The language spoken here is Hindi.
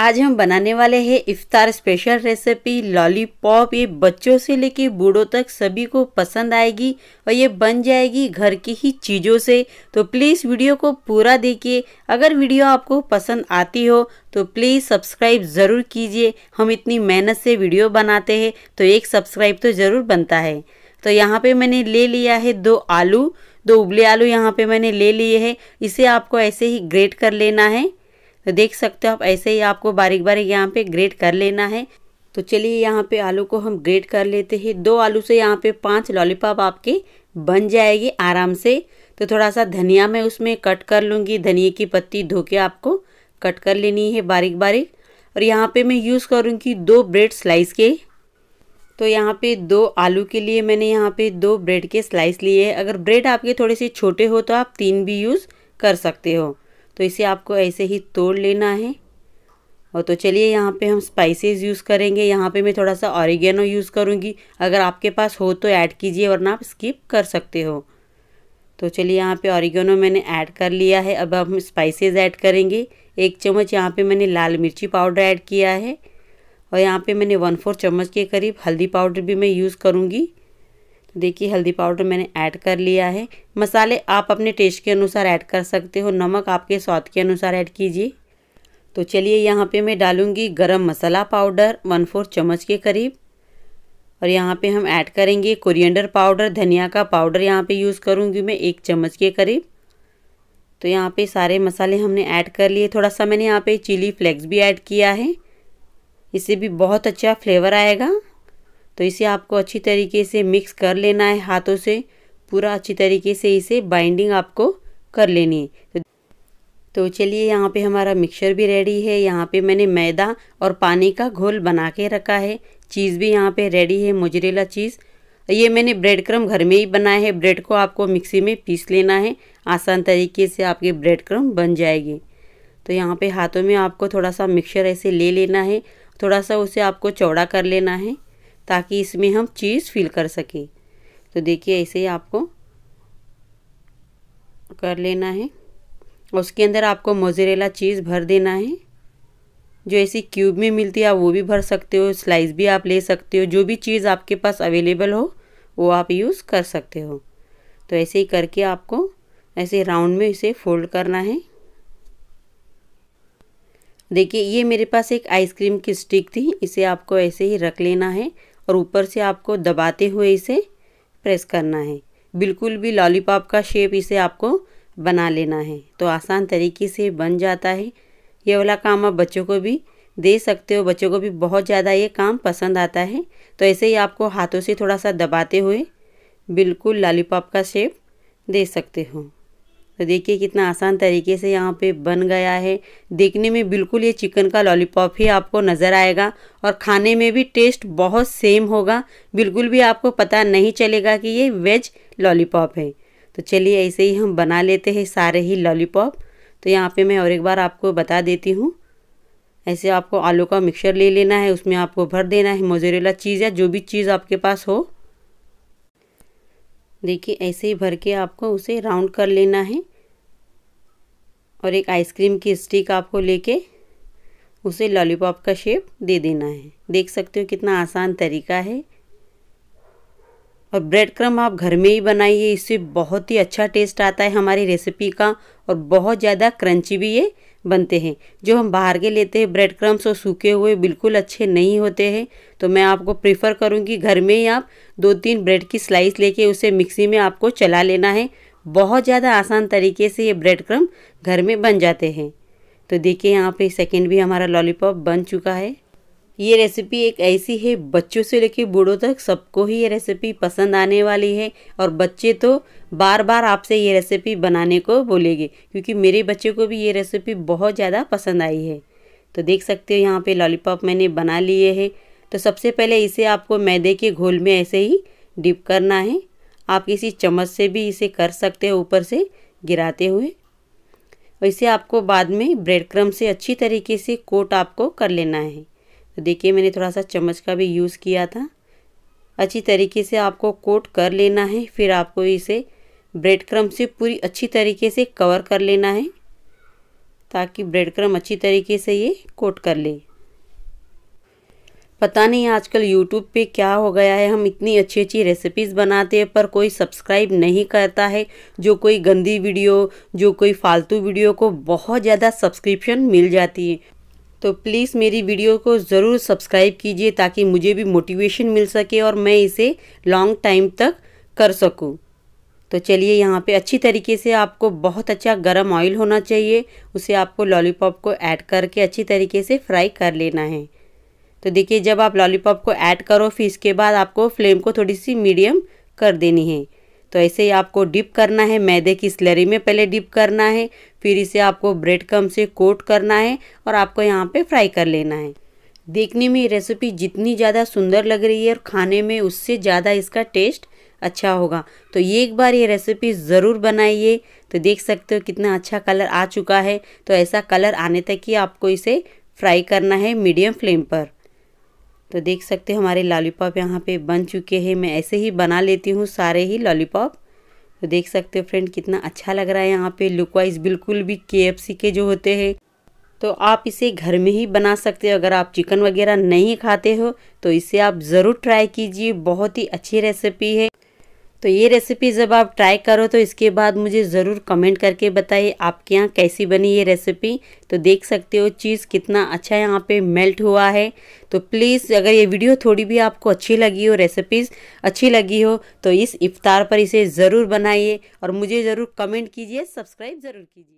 आज हम बनाने वाले हैं इफ्तार स्पेशल रेसिपी लॉलीपॉप ये बच्चों से लेके बूढ़ों तक सभी को पसंद आएगी और ये बन जाएगी घर की ही चीज़ों से तो प्लीज़ वीडियो को पूरा देखिए अगर वीडियो आपको पसंद आती हो तो प्लीज़ सब्सक्राइब ज़रूर कीजिए हम इतनी मेहनत से वीडियो बनाते हैं तो एक सब्सक्राइब तो ज़रूर बनता है तो यहाँ पर मैंने ले लिया है दो आलू दो उबले आलू यहाँ पर मैंने ले लिए हैं इसे आपको ऐसे ही ग्रेट कर लेना है तो देख सकते हो आप ऐसे ही आपको बारीक बारीक यहाँ पे ग्रेट कर लेना है तो चलिए यहाँ पे आलू को हम ग्रेट कर लेते हैं दो आलू से यहाँ पे पांच लॉलीपॉप आपके बन जाएगी आराम से तो थोड़ा सा धनिया मैं उसमें कट कर लूँगी धनिए की पत्ती धो के आपको कट कर लेनी है बारीक बारीक और यहाँ पे मैं यूज़ करूँगी दो ब्रेड स्लाइस के तो यहाँ पे दो आलू के लिए मैंने यहाँ पे दो ब्रेड के स्लाइस लिए अगर ब्रेड आपके थोड़े से छोटे हो तो आप तीन भी यूज़ कर सकते हो तो इसे आपको ऐसे ही तोड़ लेना है और तो चलिए यहाँ पे हम स्पाइसेस यूज़ करेंगे यहाँ पे मैं थोड़ा सा ऑरिगेनो यूज़ करूँगी अगर आपके पास हो तो ऐड कीजिए वरना आप स्किप कर सकते हो तो चलिए यहाँ पे ऑरिगेनो मैंने ऐड कर लिया है अब हम स्पाइसेस ऐड करेंगे एक चम्मच यहाँ पे मैंने लाल मिर्ची पाउडर ऐड किया है और यहाँ पर मैंने वन फोर चम्मच के करीब हल्दी पाउडर भी मैं यूज़ करूँगी तो देखिए हल्दी पाउडर मैंने ऐड कर लिया है मसाले आप अपने टेस्ट के अनुसार ऐड कर सकते हो नमक आपके स्वाद के अनुसार ऐड कीजिए तो चलिए यहाँ पे मैं डालूँगी गरम मसाला पाउडर वन फोर चम्मच के करीब और यहाँ पे हम ऐड करेंगे कोरिएंडर पाउडर धनिया का पाउडर यहाँ पे यूज़ करूँगी मैं एक चम्मच के करीब तो यहाँ पे सारे मसाले हमने ऐड कर लिए थोड़ा सा मैंने यहाँ पे चिली फ्लेक्स भी ऐड किया है इससे भी बहुत अच्छा फ्लेवर आएगा तो इसे आपको अच्छी तरीके से मिक्स कर लेना है हाथों से पूरा अच्छी तरीके से इसे बाइंडिंग आपको कर लेनी है तो चलिए यहाँ पे हमारा मिक्सर भी रेडी है यहाँ पे मैंने मैदा और पानी का घोल बना के रखा है चीज़ भी यहाँ पे रेडी है मुजरेला चीज़ ये मैंने ब्रेड क्रम घर में ही बनाया है ब्रेड को आपको मिक्सी में पीस लेना है आसान तरीके से आपके ब्रेड क्रम बन जाएगी तो यहाँ पे हाथों में आपको थोड़ा सा मिक्सर ऐसे ले लेना है थोड़ा सा उसे आपको चौड़ा कर लेना है ताकि इसमें हम चीज़ फिल कर सकें तो देखिए ऐसे ही आपको कर लेना है उसके अंदर आपको मोजरेला चीज़ भर देना है जो ऐसी क्यूब में मिलती है आप वो भी भर सकते हो स्लाइस भी आप ले सकते हो जो भी चीज़ आपके पास अवेलेबल हो वो आप यूज़ कर सकते हो तो ऐसे ही करके आपको ऐसे राउंड में इसे फोल्ड करना है देखिए ये मेरे पास एक आइसक्रीम की स्टिक थी इसे आपको ऐसे ही रख लेना है और ऊपर से आपको दबाते हुए इसे प्रेस करना है बिल्कुल भी लॉलीपॉप का शेप इसे आपको बना लेना है तो आसान तरीके से बन जाता है ये वाला काम आप बच्चों को भी दे सकते हो बच्चों को भी बहुत ज़्यादा ये काम पसंद आता है तो ऐसे ही आपको हाथों से थोड़ा सा दबाते हुए बिल्कुल लॉलीपॉप का शेप दे सकते हो तो देखिए कितना आसान तरीके से यहाँ पे बन गया है देखने में बिल्कुल ये चिकन का लॉलीपॉप ही आपको नज़र आएगा और खाने में भी टेस्ट बहुत सेम होगा बिल्कुल भी आपको पता नहीं चलेगा कि ये वेज लॉलीपॉप है तो चलिए ऐसे ही हम बना लेते हैं सारे ही लॉलीपॉप तो यहाँ पे मैं और एक बार आपको बता देती हूँ ऐसे आपको आलू का मिक्सर ले लेना है उसमें आपको भर देना है मोजरेला चीज़ या जो भी चीज़ आपके पास हो देखिए ऐसे ही भर के आपको उसे राउंड कर लेना है और एक आइसक्रीम की स्टिक आपको लेके उसे लॉलीपॉप का शेप दे देना है देख सकते हो कितना आसान तरीका है और ब्रेड क्रम आप घर में ही बनाइए इससे बहुत ही अच्छा टेस्ट आता है हमारी रेसिपी का और बहुत ज़्यादा क्रंची भी ये बनते हैं जो हम बाहर के लेते हैं ब्रेड क्रम्स और सूखे हुए बिल्कुल अच्छे नहीं होते हैं तो मैं आपको प्रीफर करूँगी घर में ही आप दो तीन ब्रेड की स्लाइस लेके उसे मिक्सी में आपको चला लेना है बहुत ज़्यादा आसान तरीके से ये ब्रेड क्रम घर में बन जाते हैं तो देखिए यहाँ पे सेकंड भी हमारा लॉलीपॉप बन चुका है ये रेसिपी एक ऐसी है बच्चों से लेके बूढ़ों तक सबको ही ये रेसिपी पसंद आने वाली है और बच्चे तो बार बार आपसे ये रेसिपी बनाने को बोलेंगे क्योंकि मेरे बच्चे को भी ये रेसिपी बहुत ज़्यादा पसंद आई है तो देख सकते हो यहाँ पे लॉलीपॉप मैंने बना लिए हैं तो सबसे पहले इसे आपको मैदे के घोल में ऐसे ही डिप करना है आप किसी चम्मच से भी इसे कर सकते हो ऊपर से गिराते हुए और इसे आपको बाद में ब्रेड क्रम से अच्छी तरीके से कोट आपको कर लेना है तो देखिए मैंने थोड़ा सा चम्मच का भी यूज़ किया था अच्छी तरीके से आपको कोट कर लेना है फिर आपको इसे ब्रेड क्रम से पूरी अच्छी तरीके से कवर कर लेना है ताकि ब्रेड क्रम अच्छी तरीके से ये कोट कर ले पता नहीं आजकल यूट्यूब पे क्या हो गया है हम इतनी अच्छी अच्छी रेसिपीज़ बनाते हैं पर कोई सब्सक्राइब नहीं करता है जो कोई गंदी वीडियो जो कोई फालतू वीडियो को बहुत ज़्यादा सब्सक्रिप्शन मिल जाती है तो प्लीज़ मेरी वीडियो को ज़रूर सब्सक्राइब कीजिए ताकि मुझे भी मोटिवेशन मिल सके और मैं इसे लॉन्ग टाइम तक कर सकूँ तो चलिए यहाँ पे अच्छी तरीके से आपको बहुत अच्छा गरम ऑयल होना चाहिए उसे आपको लॉलीपॉप को ऐड करके अच्छी तरीके से फ्राई कर लेना है तो देखिए जब आप लॉलीपॉप को ऐड करो फिर इसके बाद आपको फ्लेम को थोड़ी सी मीडियम कर देनी है तो ऐसे ही आपको डिप करना है मैदे की स्लरी में पहले डिप करना है फिर इसे आपको ब्रेड कम से कोट करना है और आपको यहाँ पे फ्राई कर लेना है देखने में ये रेसिपी जितनी ज़्यादा सुंदर लग रही है और खाने में उससे ज़्यादा इसका टेस्ट अच्छा होगा तो ये एक बार ये रेसिपी ज़रूर बनाइए तो देख सकते हो कितना अच्छा कलर आ चुका है तो ऐसा कलर आने तक ही आपको इसे फ्राई करना है मीडियम फ्लेम पर तो देख सकते हो हमारे लॉलीपॉप यहाँ पे बन चुके हैं मैं ऐसे ही बना लेती हूँ सारे ही लॉलीपॉप तो देख सकते हो फ्रेंड कितना अच्छा लग रहा है यहाँ पे लुक वाइज बिल्कुल भी के के जो होते हैं तो आप इसे घर में ही बना सकते हो अगर आप चिकन वगैरह नहीं खाते हो तो इसे आप ज़रूर ट्राई कीजिए बहुत ही अच्छी रेसिपी है तो ये रेसिपी जब आप ट्राई करो तो इसके बाद मुझे ज़रूर कमेंट करके बताइए आपके यहाँ कैसी बनी ये रेसिपी तो देख सकते हो चीज़ कितना अच्छा यहाँ पे मेल्ट हुआ है तो प्लीज़ अगर ये वीडियो थोड़ी भी आपको अच्छी लगी हो रेसिपीज़ अच्छी लगी हो तो इस इफ्तार पर इसे ज़रूर बनाइए और मुझे ज़रूर कमेंट कीजिए सब्सक्राइब ज़रूर कीजिए